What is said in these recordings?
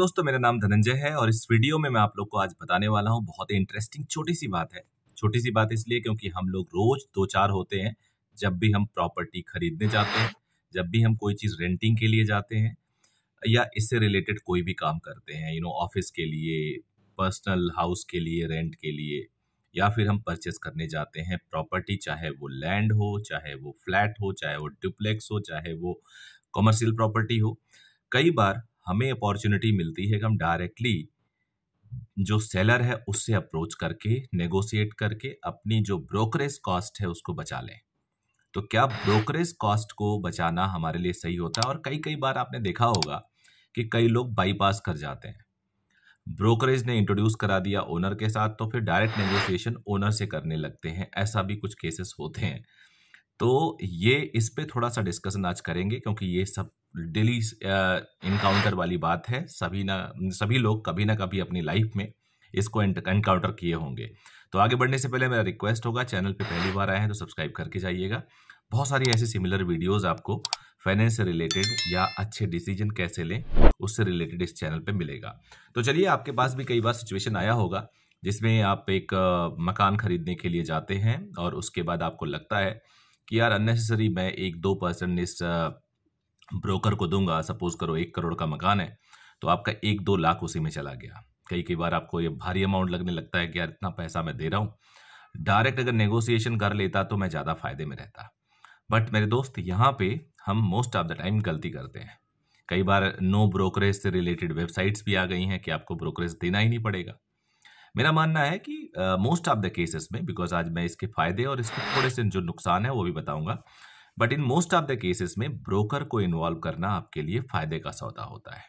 दोस्तों मेरा नाम धनंजय है और इस वीडियो में मैं आप लोग को आज बताने वाला हूँ बहुत ही इंटरेस्टिंग छोटी सी बात है छोटी सी बात इसलिए क्योंकि हम लोग रोज दो चार होते हैं जब भी हम प्रॉपर्टी खरीदने जाते हैं जब भी हम कोई चीज़ रेंटिंग के लिए जाते हैं या इससे रिलेटेड कोई भी काम करते हैं यू नो ऑफिस के लिए पर्सनल हाउस के लिए रेंट के लिए या फिर हम परचेस करने जाते हैं प्रॉपर्टी चाहे वो लैंड हो चाहे वो फ्लैट हो चाहे वो डुप्लेक्स हो चाहे वो कॉमर्शियल प्रॉपर्टी हो कई बार हमें अपॉर्चुनिटी मिलती है कि हम डायरेक्टली जो सेलर है उससे अप्रोच करके नेगोशिएट करके अपनी जो ब्रोकरेज कॉस्ट है उसको बचा लें तो क्या ब्रोकरेज कॉस्ट को बचाना हमारे लिए सही होता है और कई कई बार आपने देखा होगा कि कई लोग बाईपास कर जाते हैं ब्रोकरेज ने इंट्रोड्यूस करा दिया ओनर के साथ तो फिर डायरेक्ट नेगोशिएशन ओनर से करने लगते हैं ऐसा भी कुछ केसेस होते हैं तो ये इस पे थोड़ा सा डिस्कशन आज करेंगे क्योंकि ये सब डेली इनकाउंटर वाली बात है सभी ना सभी लोग कभी ना कभी अपनी लाइफ में इसको एनकाउंटर किए होंगे तो आगे बढ़ने से पहले मेरा रिक्वेस्ट होगा चैनल पे पहली बार आए हैं तो सब्सक्राइब करके जाइएगा बहुत सारी ऐसी सिमिलर वीडियोस आपको फाइनेंस से रिलेटेड या अच्छे डिसीजन कैसे लें उससे रिलेटेड इस चैनल पे मिलेगा तो चलिए आपके पास भी कई बार सिचुएशन आया होगा जिसमें आप एक मकान खरीदने के लिए जाते हैं और उसके बाद आपको लगता है कि यार अननेसेसरी मैं एक दो परसेंट इस ब्रोकर को दूंगा सपोज करो एक करोड़ का मकान है तो आपका एक दो लाख उसी में चला गया कई कई बार आपको ये भारी अमाउंट लगने लगता है कि यार इतना पैसा मैं दे रहा हूँ डायरेक्ट अगर नेगोशिएशन कर लेता तो मैं ज़्यादा फायदे में रहता बट मेरे दोस्त यहाँ पे हम मोस्ट ऑफ द टाइम गलती करते हैं कई बार नो ब्रोकरेज से रिलेटेड वेबसाइट्स भी आ गई हैं कि आपको ब्रोकरेज देना ही नहीं पड़ेगा मेरा मानना है कि मोस्ट ऑफ द केसेस में बिकॉज आज मैं इसके फायदे और इसके थोड़े से जो नुकसान है वो भी बताऊंगा but in most of the cases में ब्रोकर को इन्वॉल्व करना आपके लिए फायदे का सौदा होता है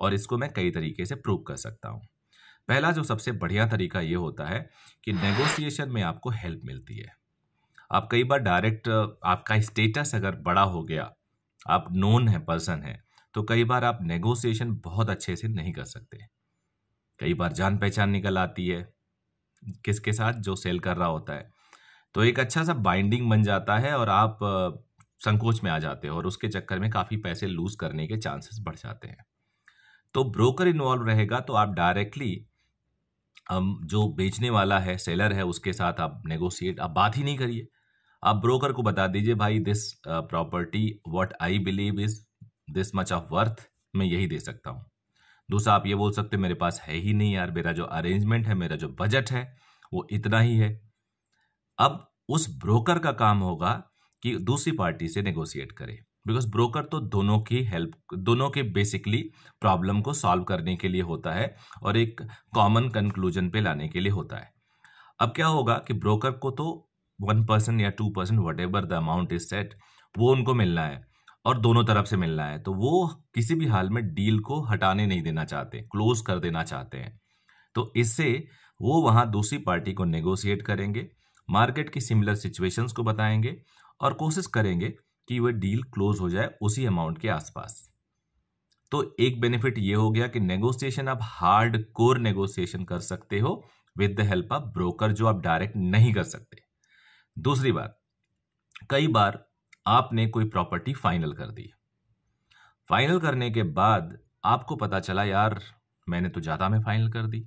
और इसको मैं कई तरीके से प्रूव कर सकता हूँ पहला जो सबसे बढ़िया तरीका ये होता है कि नेगोशिएशन में आपको हेल्प मिलती है आप कई बार डायरेक्ट आपका स्टेटस अगर बड़ा हो गया आप नोन है पर्सन है तो कई बार आप नेगोशिएशन बहुत अच्छे से नहीं कर सकते कई बार जान पहचान निकल आती है किसके साथ जो सेल कर रहा होता है तो एक अच्छा सा बाइंडिंग बन जाता है और आप संकोच में आ जाते हो और उसके चक्कर में काफ़ी पैसे लूज करने के चांसेस बढ़ जाते हैं तो ब्रोकर इन्वॉल्व रहेगा तो आप डायरेक्टली जो बेचने वाला है सेलर है उसके साथ आप नेगोशिएट आप बात ही नहीं करिए आप ब्रोकर को बता दीजिए भाई this property what I believe is this much of worth मैं यही दे सकता हूँ दूसरा आप ये बोल सकते हो मेरे पास है ही नहीं यार मेरा जो अरेंजमेंट है मेरा जो बजट है वो इतना ही है अब उस ब्रोकर का काम होगा कि दूसरी पार्टी से नेगोशिएट करे बिकॉज ब्रोकर तो दोनों की हेल्प दोनों के बेसिकली प्रॉब्लम को सॉल्व करने के लिए होता है और एक कॉमन कंक्लूजन पे लाने के लिए होता है अब क्या होगा कि ब्रोकर को तो वन परसेंट या two percent whatever the amount is set वो उनको मिलना है और दोनों तरफ से मिलना है तो वो किसी भी हाल में डील को हटाने नहीं देना चाहते क्लोज कर देना चाहते हैं तो इससे वो वहां दूसरी पार्टी को नेगोशिएट करेंगे मार्केट की सिमिलर सिचुएशंस को बताएंगे और कोशिश करेंगे कि वह डील क्लोज हो जाए उसी अमाउंट के आसपास तो एक बेनिफिट ये हो गया कि नेगोशिएशन आप हार्ड कोर नेगोशिएशन कर सकते हो with the help of broker जो आप डायरेक्ट नहीं कर सकते दूसरी बात कई बार आपने कोई प्रॉपर्टी फाइनल कर दी फाइनल करने के बाद आपको पता चला यार मैंने तो ज़्यादा में फाइनल कर दी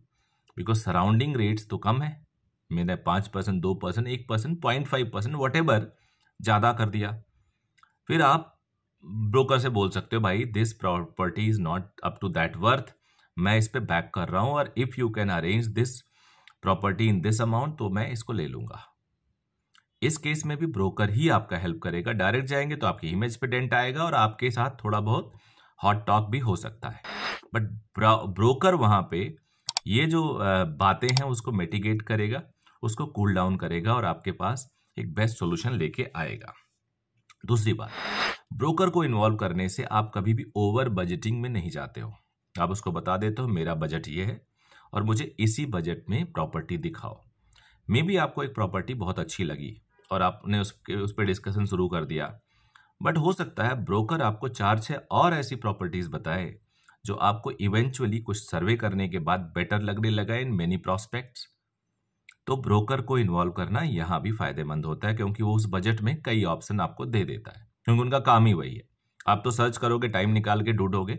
बिकॉज सराउंडिंग रेट्स तो कम है मैंने पांच परसेंट दो परसेंट एक percent point five percent whatever ज़्यादा कर दिया फिर आप ब्रोकर से बोल सकते हो भाई this property is not up to that worth मैं इस पर बैक कर रहा हूँ और if you can arrange this property in this amount तो मैं इसको ले लूंगा इस केस में भी ब्रोकर ही आपका हेल्प करेगा डायरेक्ट जाएंगे तो आपकी इमेज पे डेंट आएगा और आपके साथ थोड़ा बहुत हॉट टॉक भी हो सकता है बट ब्रोकर वहां पे ये जो बातें हैं उसको मेटिगेट करेगा उसको कूल cool डाउन करेगा और आपके पास एक बेस्ट सोल्यूशन लेके आएगा दूसरी बात ब्रोकर को इन्वॉल्व करने से आप कभी भी ओवर बजटिंग में नहीं जाते हो आप उसको बता देते हो मेरा बजट ये है और मुझे इसी बजट में प्रॉपर्टी दिखाओ मे भी आपको एक प्रॉपर्टी बहुत अच्छी लगी और आपने उसके उस पर डिस्कशन शुरू कर दिया बट हो सकता है ब्रोकर आपको चार छः और ऐसी प्रॉपर्टीज़ बताए जो आपको इवेंचुअली कुछ सर्वे करने के बाद बेटर लगने लगा इन मेनी प्रॉस्पेक्ट्स तो ब्रोकर को इन्वॉल्व करना यहाँ भी फायदेमंद होता है क्योंकि वो उस बजट में कई ऑप्शन आपको दे देता है क्योंकि उनका काम ही वही है आप तो सर्च करोगे टाइम निकाल के ढूंढोगे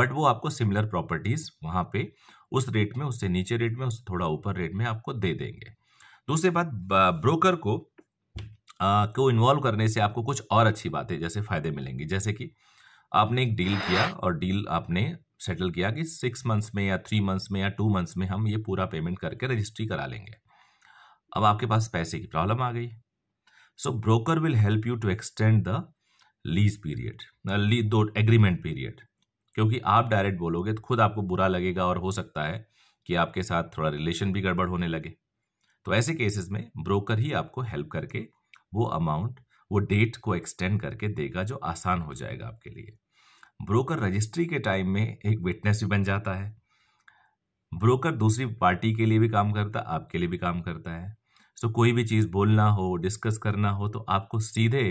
बट वो आपको सिमिलर प्रॉपर्टीज वहाँ पे उस रेट में उससे नीचे रेट में उससे थोड़ा ऊपर रेट में आपको दे देंगे दूसरी बात ब्रोकर को को इन्वॉल्व करने से आपको कुछ और अच्छी बातें जैसे फ़ायदे मिलेंगे जैसे कि आपने एक डील किया और डील आपने सेटल किया कि सिक्स मंथ्स में या थ्री मंथ्स में या टू मंथ्स में हम ये पूरा पेमेंट करके रजिस्ट्री करा लेंगे अब आपके पास पैसे की प्रॉब्लम आ गई so broker will help you to extend the lease period दो एग्रीमेंट पीरियड क्योंकि आप डायरेक्ट बोलोगे तो खुद आपको बुरा लगेगा और हो सकता है कि आपके साथ थोड़ा रिलेशन भी गड़बड़ होने लगे तो ऐसे केसेस में ब्रोकर ही आपको हेल्प करके वो अमाउंट वो डेट को एक्सटेंड करके देगा जो आसान हो जाएगा आपके लिए ब्रोकर रजिस्ट्री के टाइम में एक विटनेस भी बन जाता है ब्रोकर दूसरी पार्टी के लिए भी काम करता है आपके लिए भी काम करता है सो कोई भी चीज़ बोलना हो डिस्कस करना हो तो आपको सीधे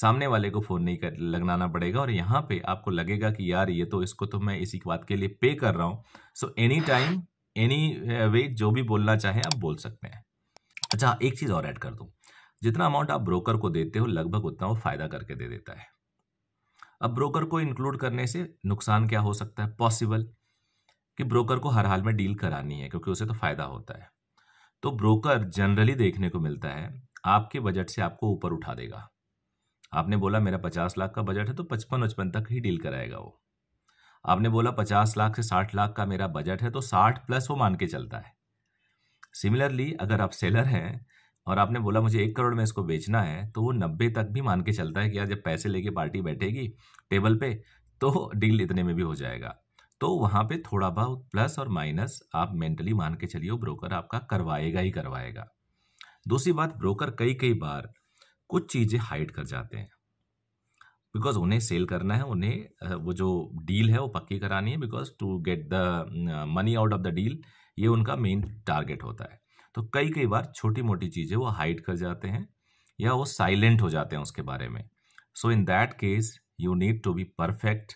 सामने वाले को फ़ोन नहीं कर लगनाना पड़ेगा और यहाँ पे आपको लगेगा कि यार ये तो इसको तो मैं इसी बात के लिए पे कर रहा हूँ so any time any way जो भी बोलना चाहें आप बोल सकते हैं अच्छा एक चीज़ और ऐड कर दूँ जितना अमाउंट आप ब्रोकर को देते हो लगभग उतना वो फायदा करके दे देता है अब ब्रोकर को इंक्लूड करने से नुकसान क्या हो सकता है पॉसिबल कि ब्रोकर को हर हाल में डील करानी है क्योंकि उसे तो फायदा होता है तो ब्रोकर जनरली देखने को मिलता है आपके बजट से आपको ऊपर उठा देगा आपने बोला मेरा पचास लाख का बजट है तो पचपन पचपन तक ही डील कराएगा वो आपने बोला पचास लाख से साठ लाख का मेरा बजट है तो साठ प्लस वो मान के चलता है सिमिलरली अगर आप सेलर हैं और आपने बोला मुझे एक करोड़ में इसको बेचना है तो वो नब्बे तक भी मान के चलता है कि यार जब पैसे लेके पार्टी बैठेगी टेबल पे तो डील इतने में भी हो जाएगा तो वहाँ पे थोड़ा बहुत प्लस और माइनस आप मेंटली मान के चलिए ब्रोकर आपका करवाएगा ही करवाएगा दूसरी बात ब्रोकर कई कई बार कुछ चीज़ें हाइड कर जाते हैं बिकॉज उन्हें सेल करना है उन्हें वो जो डील है वो पक्की करानी है because to get the money out of the deal ये उनका मेन टारगेट होता है तो कई कई बार छोटी मोटी चीज़ें वो हाइड कर जाते हैं या वो साइलेंट हो जाते हैं उसके बारे में so in that case you need to be perfect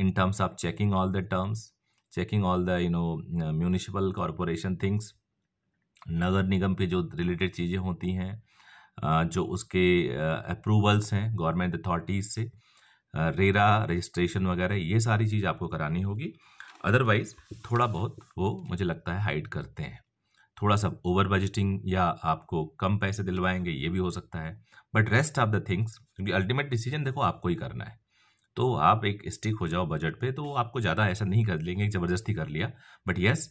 in terms of checking all the terms checking all the you know municipal corporation things नगर निगम पे जो रिलेटेड चीज़ें होती हैं uh, जो उसके अप्रूवल्स uh, हैं गवर्नमेंट अथॉरिटीज़ से रेरा uh, रजिस्ट्रेशन वगैरह ये सारी चीज़ आपको करानी होगी अदरवाइज थोड़ा बहुत वो मुझे लगता है हाइड करते हैं थोड़ा सा ओवर बजटिंग या आपको कम पैसे दिलवाएंगे ये भी हो सकता है but rest of the things क्योंकि अल्टीमेट डिसीजन देखो आपको ही करना है तो आप एक स्टिक हो जाओ बजट पे तो आपको ज़्यादा ऐसा नहीं कर लेंगे ज़बरदस्ती कर लिया बट येस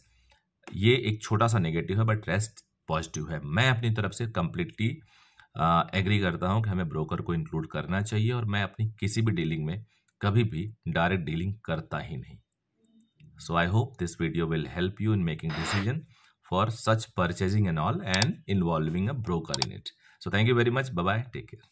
ये एक छोटा सा नेगेटिव है बट रेस्ट पॉजिटिव है मैं अपनी तरफ से कम्प्लीटली एग्री करता हूँ कि हमें ब्रोकर को इंक्लूड करना चाहिए और मैं अपनी किसी भी डीलिंग में कभी भी डायरेक्ट डीलिंग करता ही नहीं so I hope this video will help you in making decision for such purchasing and all and involving a broker in it. So thank you very much. Bye-bye. Take care.